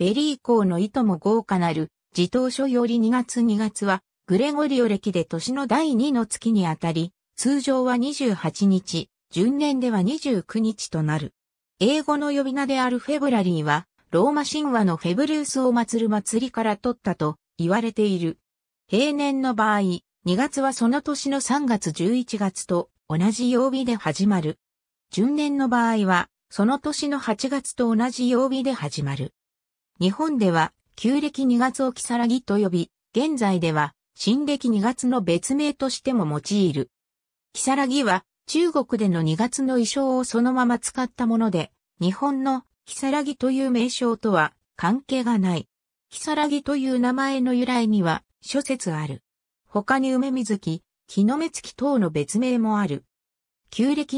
ベリー校の意図も豪華なる、自当書より2月2月は、グレゴリオ歴で年の第2の月にあたり、通常は28日、順年では29日となる。英語の呼び名であるフェブラリーは、ローマ神話のフェブルースを祀る祭りから取ったと言われている。平年の場合、2月はその年の3月11月と同じ曜日で始まる。順年の場合は、その年の8月と同じ曜日で始まる。日本では旧暦2月をサラギと呼び、現在では新暦2月の別名としても用いる。サラギは中国での2月の衣装をそのまま使ったもので、日本のサラギという名称とは関係がない。サラギという名前の由来には諸説ある。他に梅水木、木の目月等の別名もある。旧暦